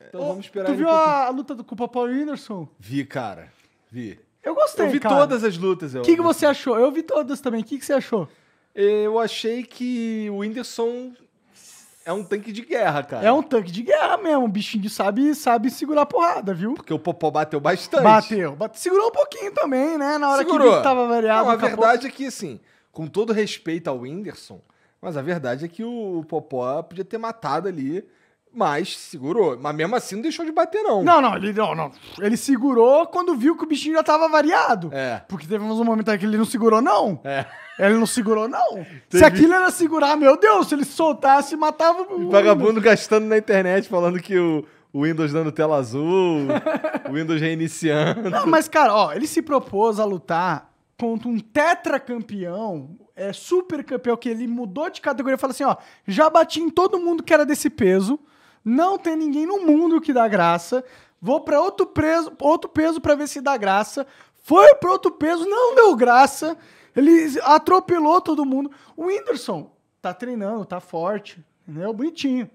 É. Então vamos esperar. Tu viu um a, a, luta do, com o Papai Whindersson? Vi, cara. Vi. Eu gostei. Eu vi cara. todas as lutas. O que, que você achou? Eu vi todas também. O que, que você achou? Eu achei que o Whindersson é um tanque de guerra, cara. É um tanque de guerra mesmo. O bichinho sabe, sabe segurar a porrada, viu? Porque o Popó bateu bastante. Bateu. Segurou um pouquinho também, né? Na hora Segurou. que ele tava variado. Não, a verdade pouco. é que, assim, com todo respeito ao Whindersson, mas a verdade é que o Popó podia ter matado ali mas segurou. Mas mesmo assim não deixou de bater, não. Não, não, ele, não, não. ele segurou quando viu que o bichinho já tava variado. É. Porque teve um momento aí que ele não segurou, não. É. Ele não segurou, não. Teve... Se aquilo era segurar, meu Deus, se ele soltasse, matava o. Vagabundo gastando na internet falando que o, o Windows dando tela azul, o Windows reiniciando. Não, mas, cara, ó, ele se propôs a lutar contra um tetracampeão, é, super campeão, que ele mudou de categoria e falou assim: ó, já bati em todo mundo que era desse peso. Não tem ninguém no mundo que dá graça. Vou para outro, outro peso para ver se dá graça. Foi para outro peso, não deu graça. Ele atropelou todo mundo. O Whindersson tá treinando, tá forte, entendeu? Bonitinho.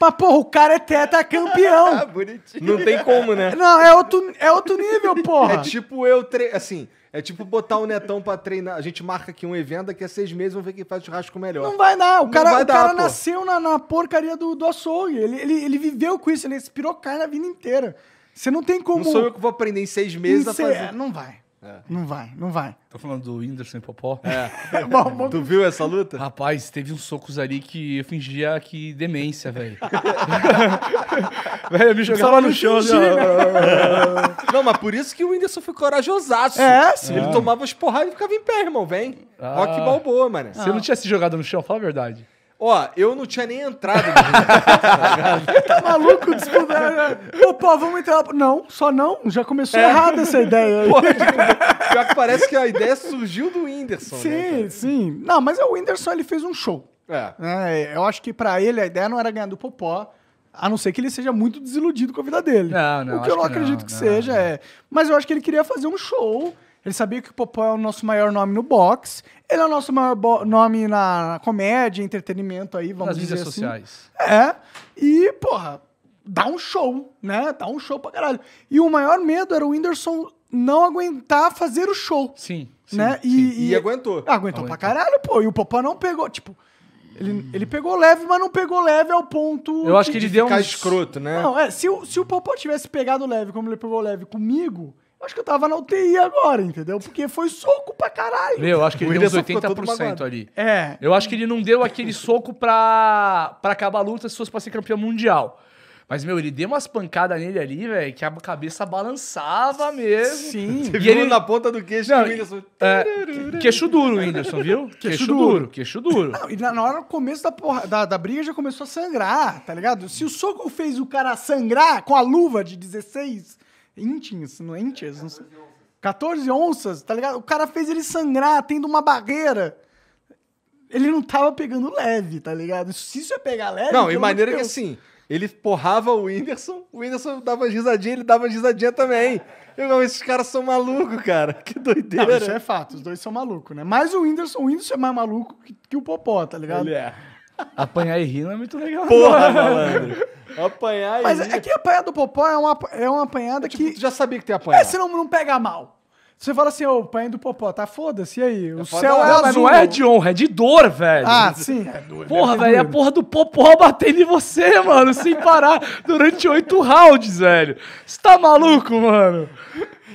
Mas, porra, o cara é teta campeão. Bonitinho. Não tem como, né? Não, é outro, é outro nível, é porra. É tipo eu, tre... assim, é tipo botar o netão pra treinar. A gente marca aqui um evento, daqui a seis meses vamos ver quem faz churrasco melhor. Não vai dar. O cara, o dar, cara nasceu na, na, porcaria do, do açougue. Ele, ele, ele viveu com isso, ele expirou carne a vida inteira. Você não tem como. Não sou eu que vou aprender em seis meses a fazer. não vai. É. Não vai, não vai. Tô falando do Whindersson Popó. É. bom, bom. Tu viu essa luta? Rapaz, teve uns socos ali que eu fingia que demência, velho. velho, eu me jogava no chão. Assim, né? não, mas por isso que o Whindersson foi corajosaço. É, sim. Ele é. tomava as porradas e ficava em pé, irmão. Vem. Ah. Rock balboa, mano. Ah. Você ah. não tinha se jogado no chão, fala a verdade. Ó, eu não tinha nem entrado. No... tá maluco? desculpa. É, é. Pô, vamos entrar. Lá. Não, só não. Já começou é. errada essa ideia aí. Tipo, pior que parece que a ideia surgiu do Whindersson. Né, sim, né, sim. Não, mas é, o Whindersson ele fez um show. É. é eu acho que para ele a ideia não era ganhar do Popó. A não ser que ele seja muito desiludido com a vida dele. Não, não. O que eu não que acredito não, que não, seja não. é. Mas eu acho que ele queria fazer um show ele sabia que o Popó é o nosso maior nome no box. Ele é o nosso maior nome na comédia, entretenimento aí, vamos Nas dizer mídias assim. sociais. É. E, porra, dá um show, né? Dá um show pra caralho. E o maior medo era o Whindersson não aguentar fazer o show. Sim. sim né? E, sim. E, e, aguentou. Aguentou Aguenta. pra caralho, pô. E o Popó não pegou, tipo... Ele, ele pegou leve, mas não pegou leve ao ponto. Eu acho que ele deu um. escroto, né? Não, é. Se, se o Popó tivesse pegado leve como ele pegou leve comigo, acho que eu tava na UTI agora, entendeu? Porque foi soco pra caralho. Meu, eu acho que ele deu uns 80% ali. É. Eu acho que ele não deu aquele soco pra, pra acabar a luta se fosse pra ser campeão mundial. Mas, meu, ele deu umas pancadas nele ali, velho, que a cabeça balançava mesmo. Sim. Você e ele na ponta do queixo não, do Whindersson. É, queixo duro, Whindersson, viu? Queixo, queixo duro. duro. Queixo duro. Não, e na, hora, no começo da, porra, da, da, briga, já começou a sangrar, tá ligado? Se o soco fez o cara sangrar com a luva de 16 Intins, não é inches? É, 14 onças. 14 onças, tá ligado? O cara fez ele sangrar tendo uma barreira. Ele não tava pegando leve, tá ligado? Se isso é pegar leve... Não, e maneira que assim, ele porrava o Whindersson, o Whindersson dava risadinha, ele dava risadinha também. Eu não, esses caras são malucos, cara. Que doideira. Não, isso é fato, os dois são malucos, né? Mas o Whindersson, o Whindersson é mais maluco que, que o Popó, tá ligado? Ele é. Apanhar e rir não é muito legal. Porra, malandro. Apanhar e Mas rir. é que apanhar do Popó é uma, é uma apanhada tipo, que. Tu já sabia que tem apanhar. É, você não, não pega mal. Você fala assim, ô, oh, pai do Popó, tá foda-se, e aí? É o céu é azul. Mas não é de honra, é de dor, velho. Ah, sim. É dor, porra, é velho, é a porra do Popó batendo em você, mano, sem parar, durante oito rounds, velho. Você tá maluco, mano?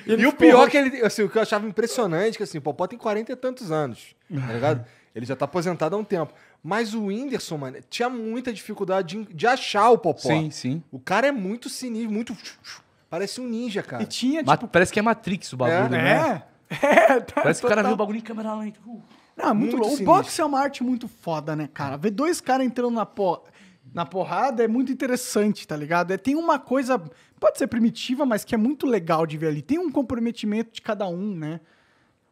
E, e o pior porra... É que ele, assim, o que eu achava impressionante, é que assim, o Popó tem quarenta e tantos anos, tá ligado? Ele já tá aposentado há um tempo. Mas o Whindersson, mano, tinha muita dificuldade de, de achar o Popó. Sim, sim. O cara é muito sinistro, muito. Parece um ninja, cara. E tinha, tipo... parece que é Matrix o bagulho, é, né? É. é parece que o cara viu o bagulho em câmera lenta. Uh. Não, é muito, muito louco. O boxe é uma arte muito foda, né, cara? Ver dois caras entrando na, por... na porrada é muito interessante, tá ligado? É, tem uma coisa, pode ser primitiva, mas que é muito legal de ver ali. Tem um comprometimento de cada um, né?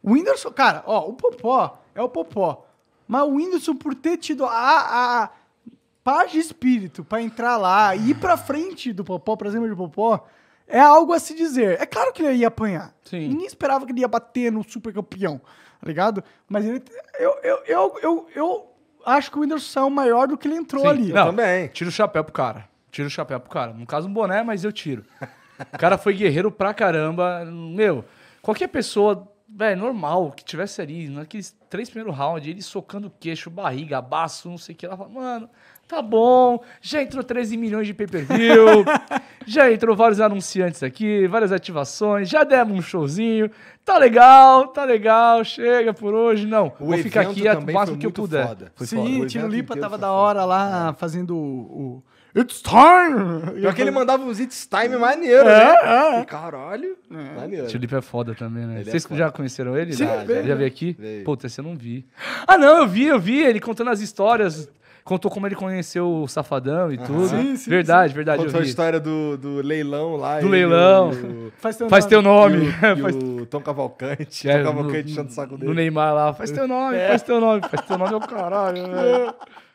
O Whindersson, cara, ó, o Popó é o Popó. Mas o Whindersson, por ter tido a, a paz de espírito para entrar lá e ir pra frente do Popó, pra cima de Popó, é algo a se dizer. É claro que ele ia apanhar. Sim. Ninguém esperava que ele ia bater no super campeão, tá ligado? Mas ele. Eu, eu, eu, eu, eu acho que o Whindersson saiu maior do que ele entrou Sim. ali. Não, eu também. Tira o chapéu pro cara. Tira o chapéu pro cara. No caso, um boné, mas eu tiro. O cara foi guerreiro pra caramba. Meu, qualquer pessoa velho, é normal, que tivesse ali, naqueles três primeiros rounds, ele socando queixo, barriga, baço, não sei o que. Ela fala, mano, tá bom, já entrou 13 milhões de pay-per-view, já entrou vários anunciantes aqui, várias ativações, já demos um showzinho, tá legal, tá legal, chega por hoje. Não, o vou ficar aqui é o máximo que eu puder. Foda. Foi Sim, foda. Sim, tava da hora lá, é. fazendo o, o It's time! Pior que ele mandava uns It's time maneiro, é, né? É. E, caralho, é. maneiro. Tilipe é foda também, né? Ele é Vocês é já conheceram ele? Sim, já, já, já veio né? aqui? Veio. Puta, você não vi. Ah, não, eu vi, eu vi ele contando as histórias contou como ele conheceu o Safadão e tudo. Sim, sim, verdade, sim. verdade. Contou a história do, do leilão lá. Do leilão. O... faz teu faz nome. Teu nome. E o, e o Tom Cavalcante. É, Tom Cavalcante no, o saco dele. Do Neymar lá. Faz é. teu nome, é. faz teu nome. Faz teu nome é o caralho, velho. Né?